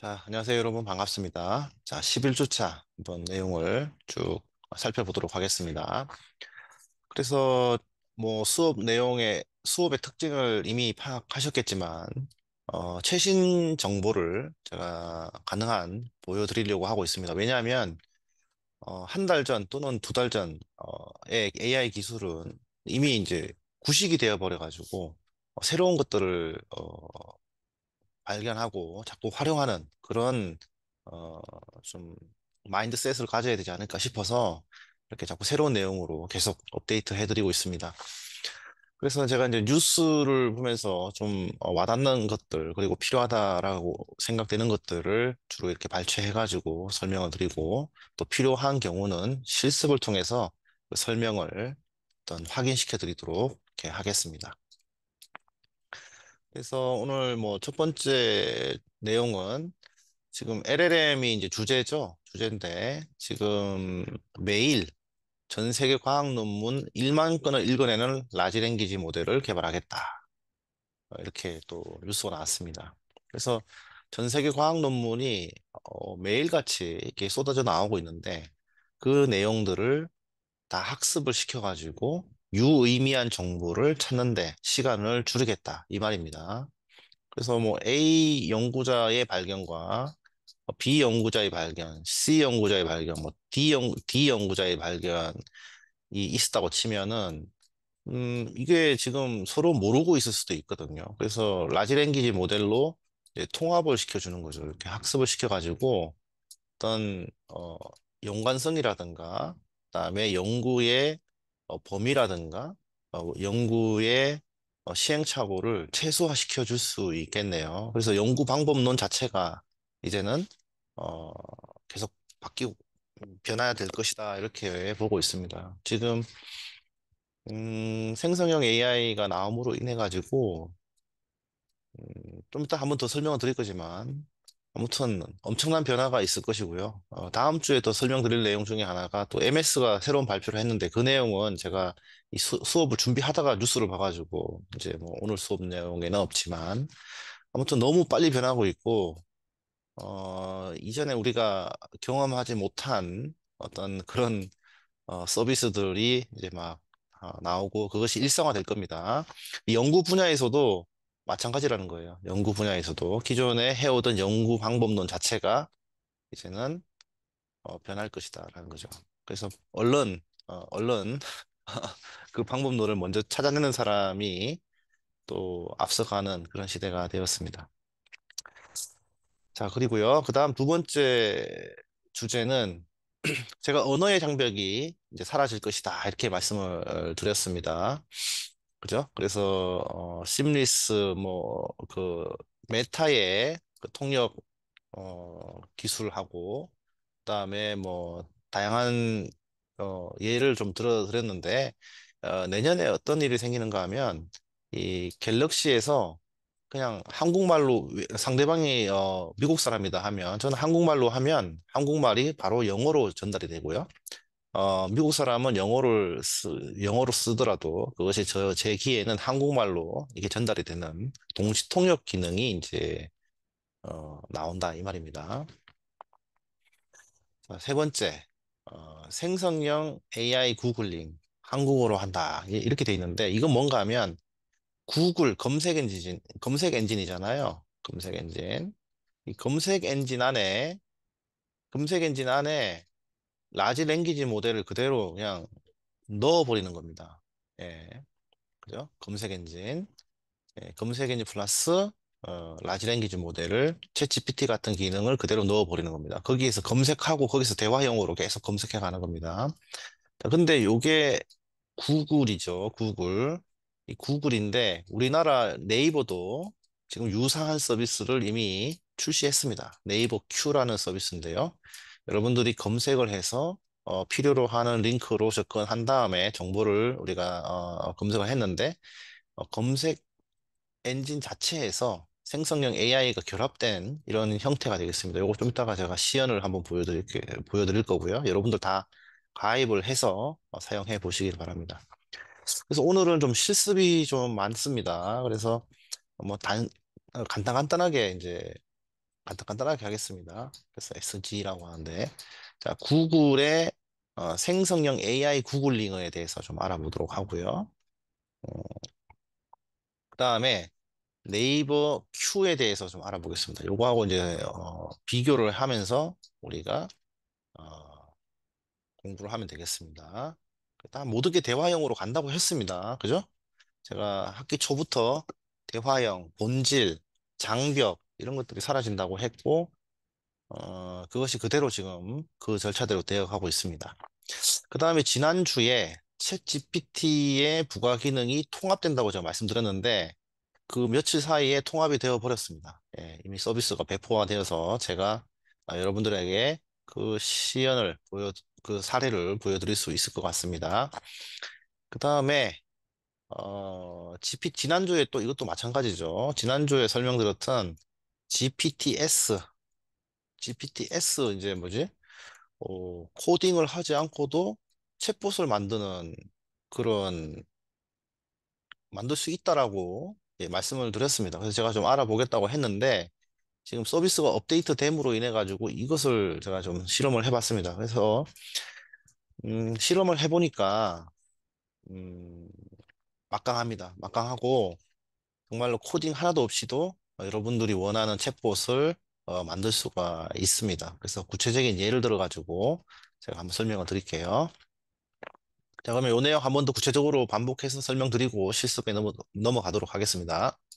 자, 안녕하세요, 여러분. 반갑습니다. 자, 11주차 한번 내용을 쭉 살펴보도록 하겠습니다. 그래서 뭐 수업 내용의 수업의 특징을 이미 파악하셨겠지만 어, 최신 정보를 제가 가능한 보여드리려고 하고 있습니다. 왜냐하면 어, 한 달 전 또는 두 달 전의 AI 기술은 이미 이제 구식이 되어 버려 가지고 어, 새로운 것들을 어, 발견하고 자꾸 활용하는 그런 어, 좀 마인드셋을 가져야 되지 않을까 싶어서 이렇게 자꾸 새로운 내용으로 계속 업데이트 해드리고 있습니다. 그래서 제가 이제 뉴스를 보면서 좀 어, 와닿는 것들, 그리고 필요하다라고 생각되는 것들을 주로 이렇게 발췌해가지고 설명을 드리고, 또 필요한 경우는 실습을 통해서 그 설명을 어떤 확인시켜 드리도록 이렇게 하겠습니다. 그래서 오늘 뭐 첫 번째 내용은 지금 LLM이 이제 주제죠. 주제인데 지금 매일 전 세계 과학 논문 1만 건을 읽어내는 라지 랭귀지 모델을 개발하겠다. 이렇게 또 뉴스가 나왔습니다. 그래서 전 세계 과학 논문이 어, 매일같이 이렇게 쏟아져 나오고 있는데 그 내용들을 다 학습을 시켜가지고 유의미한 정보를 찾는데 시간을 줄이겠다. 이 말입니다. 그래서 뭐 A 연구자의 발견과 뭐 B 연구자의 발견, C 연구자의 발견, 뭐 D, 연, D 연구자의 발견이 있었다고 치면은 음, 이게 지금 서로 모르고 있을 수도 있거든요. 그래서 라지 랭귀지 모델로 통합을 시켜주는 거죠. 이렇게 학습을 시켜가지고 어떤 어, 연관성이라든가 그다음에 연구의 어, 범위라든가 어, 연구의 어, 시행착오를 최소화시켜 줄 수 있겠네요. 그래서 연구 방법론 자체가 이제는 어, 계속 바뀌고 변해야될 것이다 이렇게 보고 있습니다. 지금 음, 생성형 AI가 나옴으로 인해 가지고 음, 좀 이따 한 번 더 설명을 드릴 거지만 아무튼 엄청난 변화가 있을 것이고요. 어, 다음 주에 또 설명드릴 내용 중에 하나가 또 MS가 새로운 발표를 했는데 그 내용은 제가 이 수, 업을 준비하다가 뉴스를 봐가지고 이제 뭐 오늘 수업 내용에는 없지만 아무튼 너무 빨리 변하고 있고 어, 이전에 우리가 경험하지 못한 어떤 그런 어, 서비스들이 이제 막 어, 나오고 그것이 일상화될 겁니다. 연구 분야에서도 마찬가지라는 거예요. 연구 분야에서도 기존에 해오던 연구 방법론 자체가 이제는 어, 변할 것이다라는 거죠. 그래서 얼른 어, 얼른 그 방법론을 먼저 찾아내는 사람이 또 앞서가는 그런 시대가 되었습니다. 자, 그리고요. 그다음 두 번째 주제는 제가 언어의 장벽이 이제 사라질 것이다 이렇게 말씀을 드렸습니다. 그죠? 그래서 어, 심리스 뭐 그 메타의 그 통역 어, 기술하고 그다음에 뭐 다양한 어, 예를 좀 들어드렸는데 어, 내년에 어떤 일이 생기는가 하면 이 갤럭시에서 그냥 한국말로 상대방이 어, 미국 사람이다 하면 저는 한국말로 하면 한국말이 바로 영어로 전달이 되고요. 어, 미국 사람은 영어를 쓰, 영어로 쓰더라도 그것이 저제 귀에는 한국말로 이게 전달이 되는 동시 통역 기능이 이제 어, 나온다 이 말입니다. 자, 세 번째 어, 생성형 AI 구글링 한국어로 한다 이렇게 돼 있는데 이건 뭔가 하면 구글 검색 엔진 검색 엔진이잖아요. 검색 엔진 이 검색 엔진 안에 검색 엔진 안에 라지 랭귀지 모델을 그대로 그냥 넣어버리는 겁니다. 예. 그죠? 검색 엔진. 예, 검색 엔진 플러스 어, 라지 랭귀지 모델을 챗 GPT 같은 기능을 그대로 넣어버리는 겁니다. 거기에서 검색하고 거기서 대화형으로 계속 검색해 가는 겁니다. 근데 요게 구글이죠. 구글. 이 구글인데 우리나라 네이버도 지금 유사한 서비스를 이미 출시했습니다. 네이버 Q라는 서비스인데요. 여러분들이 검색을 해서 어, 필요로 하는 링크로 접근한 다음에 정보를 우리가 어, 검색을 했는데 어, 검색 엔진 자체에서 생성형 AI가 결합된 이런 형태가 되겠습니다. 이거 좀 이따가 제가 시연을 한번 보여드릴, 보여드릴 거고요. 여러분들 다 가입을 해서 어, 사용해 보시길 바랍니다. 그래서 오늘은 좀 실습이 좀 많습니다. 그래서 뭐 단, 간단 간단하게 이제 간단하게 하겠습니다. 그래서 SG라고 하는데 자 구글의 어, 생성형 AI 구글링어에 대해서 좀 알아보도록 하고요. 어, 음, 그 다음에 네이버 Q에 대해서 좀 알아보겠습니다. 요거하고 이제 어, 비교를 하면서 우리가 어, 공부를 하면 되겠습니다. 일단 모든 게 대화형으로 간다고 했습니다. 그죠? 제가 학기 초부터 대화형, 본질, 장벽, 이런 것들이 사라진다고 했고 어, 그것이 그대로 지금 그 절차대로 대응하고 있습니다. 그 다음에 지난주에 챗 GPT의 부가 기능이 통합된다고 제가 말씀드렸는데 그 며칠 사이에 통합이 되어 버렸습니다. 예, 이미 서비스가 배포화되어서 제가 아, 여러분들에게 그 시연을 보여 그 사례를 보여드릴 수 있을 것 같습니다. 그 다음에 어, GP 지난주에 또 이것도 마찬가지죠. 지난주에 설명드렸던 GPTS, GPTS 이제 뭐지? 어, 코딩을 하지 않고도 챗봇을 만드는 그런 만들 수 있다라고 예, 말씀을 드렸습니다. 그래서 제가 좀 알아보겠다고 했는데 지금 서비스가 업데이트 됨으로 인해 가지고 이것을 제가 좀 실험을 해봤습니다. 그래서 음, 실험을 해보니까 음, 막강합니다. 막강하고 정말로 코딩 하나도 없이도 어, 여러분들이 원하는 챗봇을 어, 만들 수가 있습니다. 그래서 구체적인 예를 들어 가지고 제가 한번 설명을 드릴게요. 자, 그러면 이 내용 한번더 구체적으로 반복해서 설명드리고 실습에 넘어, 넘어가도록 하겠습니다.